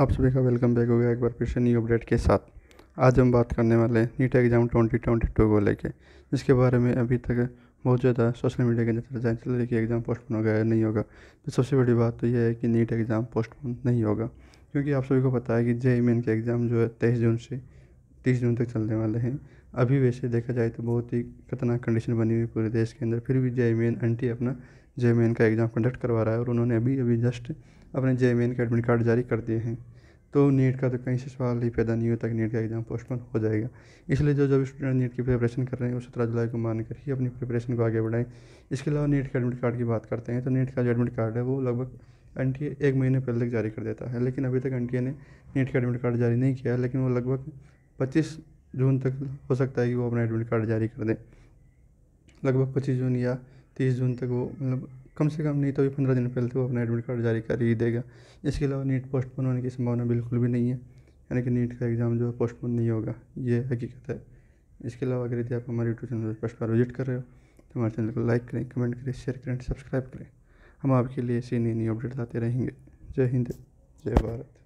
आप सभी का वेलकम बैक हो गया एक बार फिर से न्यू अपडेट के साथ आज हम बात करने वाले हैं NEET exam twenty twenty two को लेकर जिसके बारे में अभी तक बहुत ज़्यादा सोशल मीडिया के अंदर जान चल रही कि एग्ज़ाम पोस्टपोन होगा या नहीं होगा तो सबसे बड़ी बात तो यह है कि नीट एग्ज़ाम पोस्टपोन नहीं होगा क्योंकि आप सभी को पता है कि जे मेन के एग्ज़ाम जो है तेईस जून से तीस जून तक चलने वाले हैं अभी वैसे देखा जाए तो बहुत ही खतरनाक कंडीशन बनी हुई पूरे देश के अंदर फिर भी जय मेन आंटी अपना जय मेन का एग्ज़ाम कंडक्ट करवा रहा है और उन्होंने अभी अभी जस्ट अपने जय मेन के एडमिट कार्ड जारी कर दिए हैं तो नीट का तो कहीं से सवाल ही पैदा नहीं होता कि नीट का एग्ज़ाम पोस्टपोन हो जाएगा इसलिए जो जो स्टूडेंट नीट की प्रिपरेशन कर रहे हैं वो सत्रह जुलाई को मान कर ही अपनी प्रिपरेशन को आगे बढ़ाएं इसके अलावा नीट के एडमिट कार्ड की बात करते हैं तो नीट का जो एडमिट कार्ड है वो लगभग एन एक महीने पहले तक जारी कर देता है लेकिन अभी तक एन ने नीट का एडमिट कार्ड जारी नहीं किया है लेकिन वो लगभग पच्चीस जून तक हो सकता है कि वो अपना एडमिट कार्ड जारी कर दें लगभग पच्चीस जून या तीस जून तक वो मतलब कम से कम नहीं तो भी पंद्रह दिन पहले तो वो अपना एडमिट कार्ड जारी कर ही देगा इसके अलावा नीट पोस्टपोन होने की संभावना बिल्कुल भी नहीं है यानी कि नीट का एग्ज़ाम जो है पोस्टपोन नहीं होगा ये हकीकत है इसके अलावा अगर यदि आप हमारे यूट्यूब चैनल पर फर्स्ट बार विजिट कर रहे हो तो हमारे चैनल को लाइक करें कमेंट करें शेयर करें सब्सक्राइब करें हम आपके लिए ऐसी नई नई अपडेट आते रहेंगे जय हिंद जय भारत